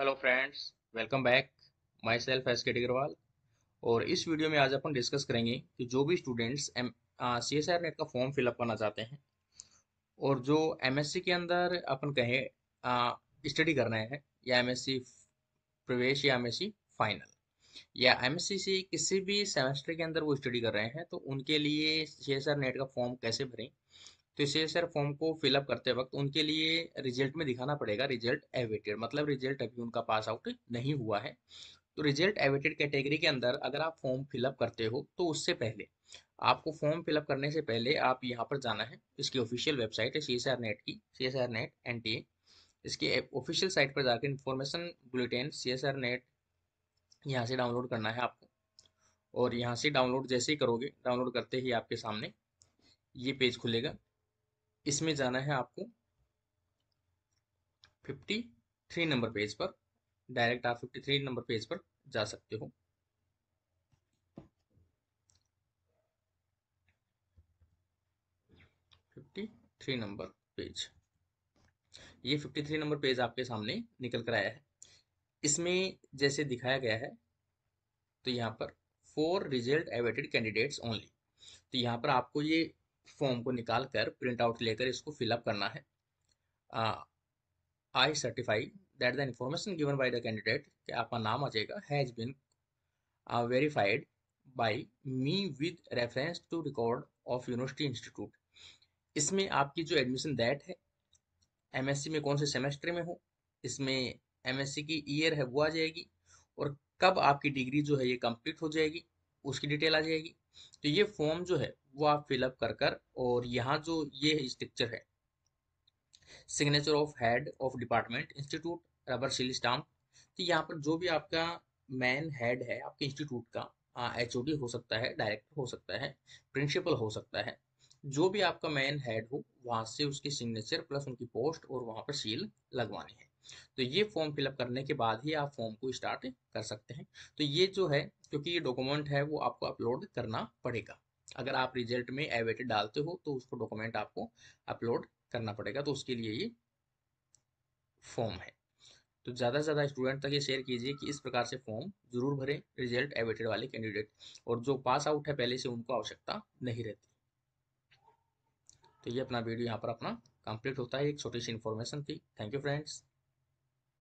hello friends welcome back myself S K डिग्रवाल और इस वीडियो में आज अपन डिस्कस करेंगे कि जो भी students M C S R NET का फॉर्म फिलअप करना चाहते हैं और जो एम एस सी के अंदर अपन कहें स्टडी करना है या एम एस सी प्रवेश या एम एस सी फाइनल या एम एस सी से किसी भी सेमेस्टर के अंदर वो स्टडी कर रहे हैं तो उनके लिए सी एस आर नेट का फॉर्म कैसे भरें तो इसलिए सर फॉर्म को फिलअप करते वक्त उनके लिए रिजल्ट में दिखाना पड़ेगा रिजल्ट एवेटेड मतलब रिजल्ट अभी उनका पास आउट नहीं हुआ है तो रिजल्ट एवेटेड कैटेगरी के अंदर अगर आप फॉर्म फिलअप करते हो तो उससे पहले आपको फॉर्म फिलअप करने से पहले आप यहाँ पर जाना है इसकी ऑफिशियल वेबसाइट है सी एस आर नेट की C S R NET N T A इसके ऑफिशियल साइट पर जाकर information bulletin C S R NET यहाँ से डाउनलोड करना है आपको और यहाँ से डाउनलोड जैसे ही करोगे डाउनलोड करते ही आपके सामने ये पेज खुलेगा इसमें जाना है आपको 53 नंबर पेज पर डायरेक्ट आप 53 नंबर पेज पर जा सकते हो फिफ्टी थ्री नंबर पेज ये फिफ्टी थ्री नंबर पेज आपके सामने निकल कर आया है इसमें जैसे दिखाया गया है तो यहाँ पर for result awaited candidates only तो यहाँ पर आपको ये फॉर्म को निकाल कर प्रिंट आउट लेकर इसको फिलअप करना है I certify that the information given by the candidate कि आपका नाम आ जाएगा has been verified by me with reference to record of university institute इसमें आपकी जो एडमिशन डेट है एमएससी में कौन से सेमेस्टर में हो इसमें एमएससी की ईयर है वो आ जाएगी और कब आपकी डिग्री जो है ये कंप्लीट हो जाएगी उसकी डिटेल आ जाएगी तो ये फॉर्म जो है वो आप फिलअप कर कर और यहाँ जो ये स्ट्रक्चर है signature of head of department institute rubber seal stamp तो यहाँ पर जो भी आपका मैन हेड है आपके इंस्टीट्यूट का एच हो सकता है डायरेक्टर हो सकता है प्रिंसिपल हो सकता है जो भी आपका मैन हेड हो वहाँ से उसकी सिग्नेचर प्लस उनकी पोस्ट और वहाँ पर सील लगवानी है तो ये फॉर्म फिलअप करने के बाद ही आप फॉर्म को स्टार्ट कर सकते हैं तो ये जो है क्योंकि ये डॉक्यूमेंट है वो आपको अपलोड करना पड़ेगा अगर आप रिजल्ट में एवेटेड डालते हो तो उसको डॉक्यूमेंट आपको अपलोड करना पड़ेगा तो उसके लिए ये फॉर्म है तो ज़्यादा से ज़्यादा स्टूडेंट तक ये शेयर कीजिए कि इस प्रकार से फॉर्म जरूर भरें रिजल्ट एवेटेड वाले कैंडिडेट और जो पास आउट है पहले से उनको आवश्यकता नहीं रहती तो ये अपना वीडियो यहाँ पर अपना कंप्लीट होता है एक छोटी सी इन्फॉर्मेशन थी थैंक यू फ्रेंड्स